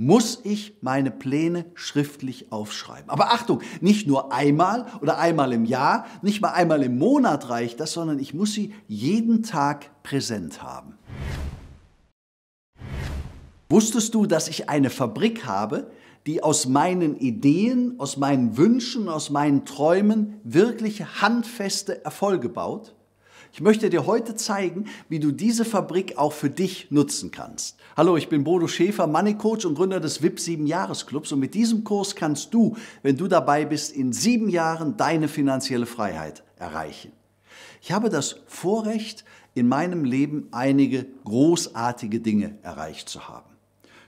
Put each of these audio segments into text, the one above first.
muss ich meine Pläne schriftlich aufschreiben. Aber Achtung, nicht nur einmal oder einmal im Jahr, nicht mal einmal im Monat reicht das, sondern ich muss sie jeden Tag präsent haben. Wusstest du, dass ich eine Fabrik habe, die aus meinen Ideen, aus meinen Wünschen, aus meinen Träumen wirkliche handfeste Erfolge baut? Ich möchte dir heute zeigen, wie du diese Fabrik auch für dich nutzen kannst. Hallo, ich bin Bodo Schäfer, Money Coach und Gründer des VIP 7 Jahres Clubs und mit diesem Kurs kannst du, wenn du dabei bist, in sieben Jahren deine finanzielle Freiheit erreichen. Ich habe das Vorrecht, in meinem Leben einige großartige Dinge erreicht zu haben.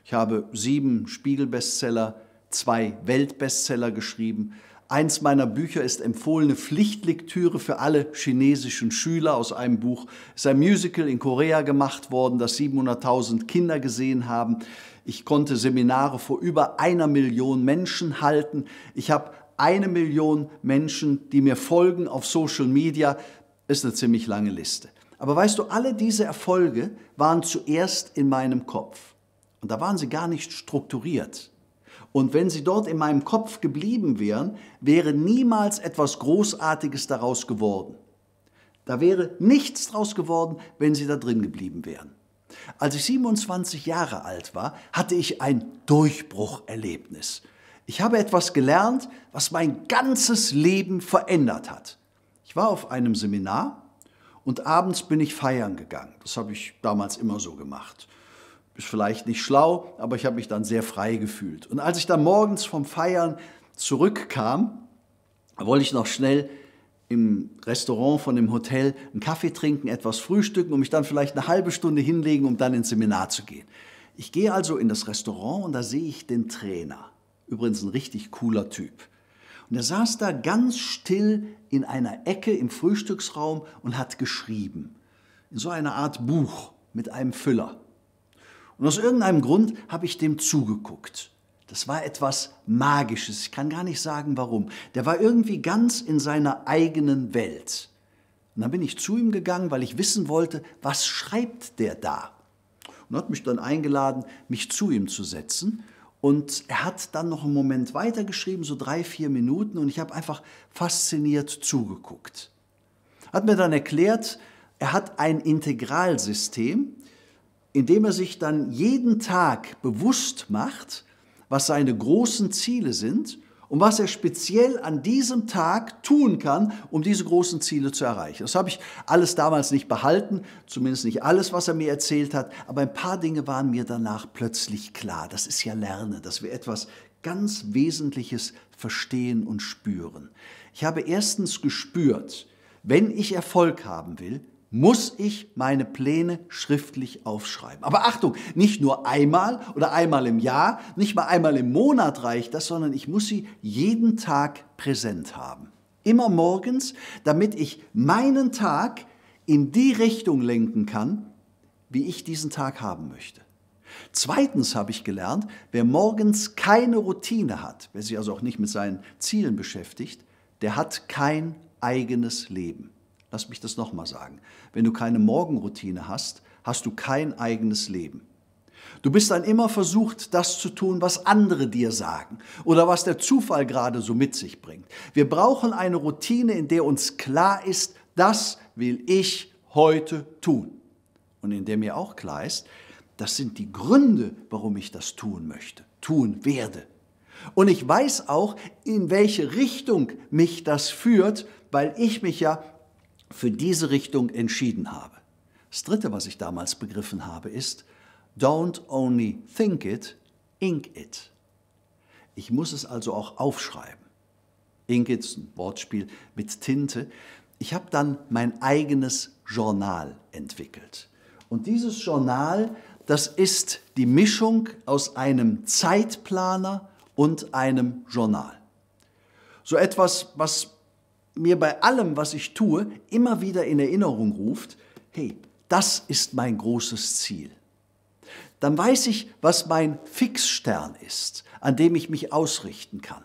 Ich habe sieben Spiegel-Bestseller, zwei Weltbestseller geschrieben, Eins meiner Bücher ist empfohlene Pflichtlektüre für alle chinesischen Schüler aus einem Buch. Es ist ein Musical in Korea gemacht worden, das 700.000 Kinder gesehen haben. Ich konnte Seminare vor über einer Million Menschen halten. Ich habe eine Million Menschen, die mir folgen auf Social Media. Ist eine ziemlich lange Liste. Aber weißt du, alle diese Erfolge waren zuerst in meinem Kopf. Und da waren sie gar nicht strukturiert. Und wenn sie dort in meinem Kopf geblieben wären, wäre niemals etwas Großartiges daraus geworden. Da wäre nichts daraus geworden, wenn sie da drin geblieben wären. Als ich 27 Jahre alt war, hatte ich ein Durchbrucherlebnis. Ich habe etwas gelernt, was mein ganzes Leben verändert hat. Ich war auf einem Seminar und abends bin ich feiern gegangen. Das habe ich damals immer so gemacht ist vielleicht nicht schlau, aber ich habe mich dann sehr frei gefühlt. Und als ich dann morgens vom Feiern zurückkam, wollte ich noch schnell im Restaurant von dem Hotel einen Kaffee trinken, etwas frühstücken und mich dann vielleicht eine halbe Stunde hinlegen, um dann ins Seminar zu gehen. Ich gehe also in das Restaurant und da sehe ich den Trainer. Übrigens ein richtig cooler Typ. Und er saß da ganz still in einer Ecke im Frühstücksraum und hat geschrieben. In so einer Art Buch mit einem Füller. Und aus irgendeinem Grund habe ich dem zugeguckt. Das war etwas Magisches. Ich kann gar nicht sagen, warum. Der war irgendwie ganz in seiner eigenen Welt. Und dann bin ich zu ihm gegangen, weil ich wissen wollte, was schreibt der da? Und hat mich dann eingeladen, mich zu ihm zu setzen. Und er hat dann noch einen Moment weitergeschrieben, so drei, vier Minuten. Und ich habe einfach fasziniert zugeguckt. Hat mir dann erklärt, er hat ein Integralsystem indem er sich dann jeden Tag bewusst macht, was seine großen Ziele sind und was er speziell an diesem Tag tun kann, um diese großen Ziele zu erreichen. Das habe ich alles damals nicht behalten, zumindest nicht alles, was er mir erzählt hat, aber ein paar Dinge waren mir danach plötzlich klar. Das ist ja Lernen, dass wir etwas ganz Wesentliches verstehen und spüren. Ich habe erstens gespürt, wenn ich Erfolg haben will, muss ich meine Pläne schriftlich aufschreiben. Aber Achtung, nicht nur einmal oder einmal im Jahr, nicht mal einmal im Monat reicht das, sondern ich muss sie jeden Tag präsent haben. Immer morgens, damit ich meinen Tag in die Richtung lenken kann, wie ich diesen Tag haben möchte. Zweitens habe ich gelernt, wer morgens keine Routine hat, wer sich also auch nicht mit seinen Zielen beschäftigt, der hat kein eigenes Leben. Lass mich das nochmal sagen. Wenn du keine Morgenroutine hast, hast du kein eigenes Leben. Du bist dann immer versucht, das zu tun, was andere dir sagen oder was der Zufall gerade so mit sich bringt. Wir brauchen eine Routine, in der uns klar ist, das will ich heute tun. Und in der mir auch klar ist, das sind die Gründe, warum ich das tun möchte, tun werde. Und ich weiß auch, in welche Richtung mich das führt, weil ich mich ja für diese Richtung entschieden habe. Das Dritte, was ich damals begriffen habe, ist, don't only think it, ink it. Ich muss es also auch aufschreiben. Ink it ist ein Wortspiel mit Tinte. Ich habe dann mein eigenes Journal entwickelt. Und dieses Journal, das ist die Mischung aus einem Zeitplaner und einem Journal. So etwas, was mir bei allem, was ich tue, immer wieder in Erinnerung ruft, hey, das ist mein großes Ziel. Dann weiß ich, was mein Fixstern ist, an dem ich mich ausrichten kann.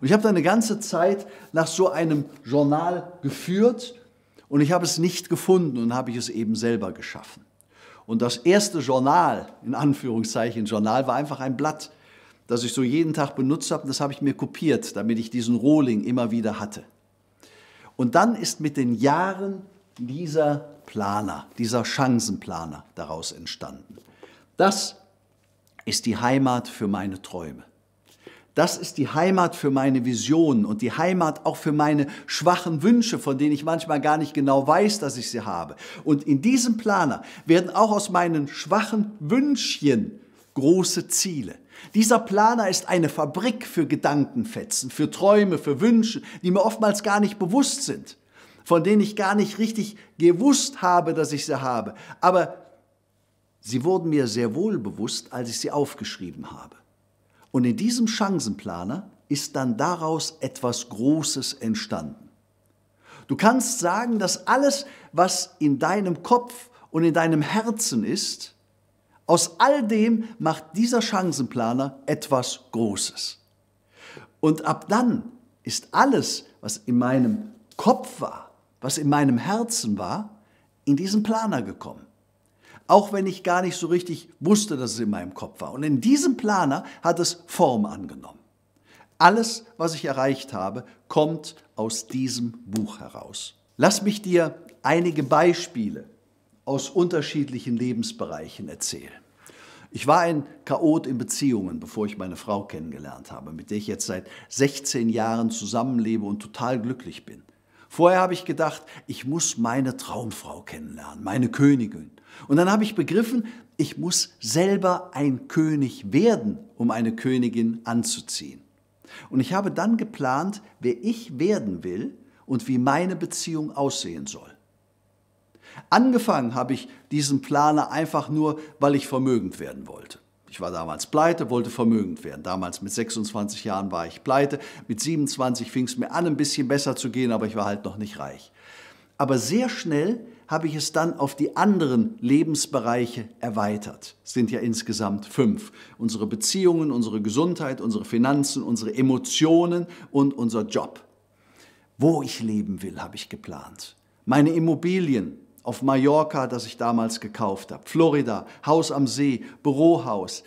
Und ich habe da eine ganze Zeit nach so einem Journal geführt und ich habe es nicht gefunden und habe ich es eben selber geschaffen. Und das erste Journal, in Anführungszeichen Journal, war einfach ein Blatt das ich so jeden Tag benutzt habe. Das habe ich mir kopiert, damit ich diesen Rohling immer wieder hatte. Und dann ist mit den Jahren dieser Planer, dieser Chancenplaner daraus entstanden. Das ist die Heimat für meine Träume. Das ist die Heimat für meine Visionen und die Heimat auch für meine schwachen Wünsche, von denen ich manchmal gar nicht genau weiß, dass ich sie habe. Und in diesem Planer werden auch aus meinen schwachen Wünschen große Ziele. Dieser Planer ist eine Fabrik für Gedankenfetzen, für Träume, für Wünsche, die mir oftmals gar nicht bewusst sind, von denen ich gar nicht richtig gewusst habe, dass ich sie habe. Aber sie wurden mir sehr wohl bewusst, als ich sie aufgeschrieben habe. Und in diesem Chancenplaner ist dann daraus etwas Großes entstanden. Du kannst sagen, dass alles, was in deinem Kopf und in deinem Herzen ist, aus all dem macht dieser Chancenplaner etwas Großes. Und ab dann ist alles, was in meinem Kopf war, was in meinem Herzen war, in diesen Planer gekommen. Auch wenn ich gar nicht so richtig wusste, dass es in meinem Kopf war. Und in diesem Planer hat es Form angenommen. Alles, was ich erreicht habe, kommt aus diesem Buch heraus. Lass mich dir einige Beispiele aus unterschiedlichen Lebensbereichen erzähle. Ich war ein Chaot in Beziehungen, bevor ich meine Frau kennengelernt habe, mit der ich jetzt seit 16 Jahren zusammenlebe und total glücklich bin. Vorher habe ich gedacht, ich muss meine Traumfrau kennenlernen, meine Königin. Und dann habe ich begriffen, ich muss selber ein König werden, um eine Königin anzuziehen. Und ich habe dann geplant, wer ich werden will und wie meine Beziehung aussehen soll. Angefangen habe ich diesen Planer einfach nur, weil ich vermögend werden wollte. Ich war damals pleite, wollte vermögend werden. Damals mit 26 Jahren war ich pleite. Mit 27 fing es mir an, ein bisschen besser zu gehen, aber ich war halt noch nicht reich. Aber sehr schnell habe ich es dann auf die anderen Lebensbereiche erweitert. Es sind ja insgesamt fünf. Unsere Beziehungen, unsere Gesundheit, unsere Finanzen, unsere Emotionen und unser Job. Wo ich leben will, habe ich geplant. Meine Immobilien, auf Mallorca, das ich damals gekauft habe, Florida, Haus am See, Bürohaus,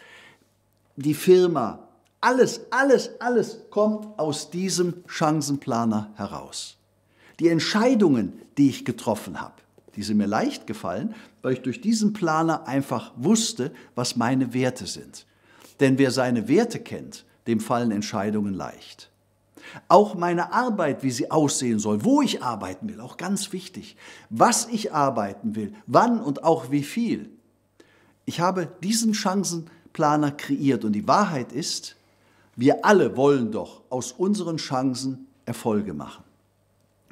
die Firma, alles, alles, alles kommt aus diesem Chancenplaner heraus. Die Entscheidungen, die ich getroffen habe, die sind mir leicht gefallen, weil ich durch diesen Planer einfach wusste, was meine Werte sind. Denn wer seine Werte kennt, dem fallen Entscheidungen leicht. Auch meine Arbeit, wie sie aussehen soll, wo ich arbeiten will, auch ganz wichtig. Was ich arbeiten will, wann und auch wie viel. Ich habe diesen Chancenplaner kreiert und die Wahrheit ist, wir alle wollen doch aus unseren Chancen Erfolge machen.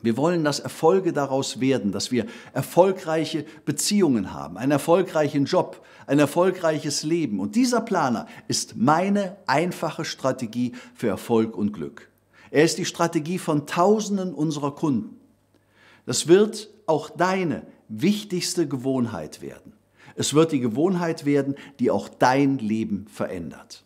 Wir wollen, dass Erfolge daraus werden, dass wir erfolgreiche Beziehungen haben, einen erfolgreichen Job, ein erfolgreiches Leben. Und dieser Planer ist meine einfache Strategie für Erfolg und Glück. Er ist die Strategie von Tausenden unserer Kunden. Das wird auch deine wichtigste Gewohnheit werden. Es wird die Gewohnheit werden, die auch dein Leben verändert.